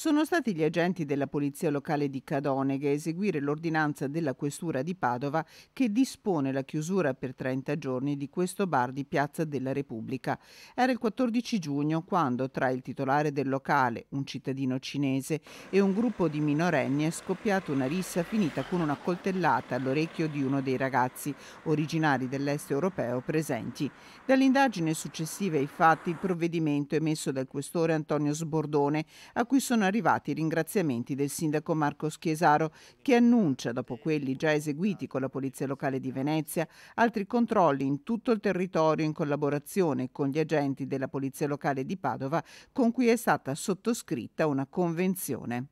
Sono stati gli agenti della polizia locale di Cadoneghe a eseguire l'ordinanza della questura di Padova che dispone la chiusura per 30 giorni di questo bar di Piazza della Repubblica. Era il 14 giugno quando tra il titolare del locale, un cittadino cinese, e un gruppo di minorenni è scoppiata una rissa finita con una coltellata all'orecchio di uno dei ragazzi, originari dell'est europeo presenti. Dall'indagine successiva ai fatti il provvedimento emesso dal questore Antonio Sbordone, a cui sono arrivati i ringraziamenti del sindaco Marco Schiesaro, che annuncia, dopo quelli già eseguiti con la Polizia Locale di Venezia, altri controlli in tutto il territorio in collaborazione con gli agenti della Polizia Locale di Padova, con cui è stata sottoscritta una convenzione.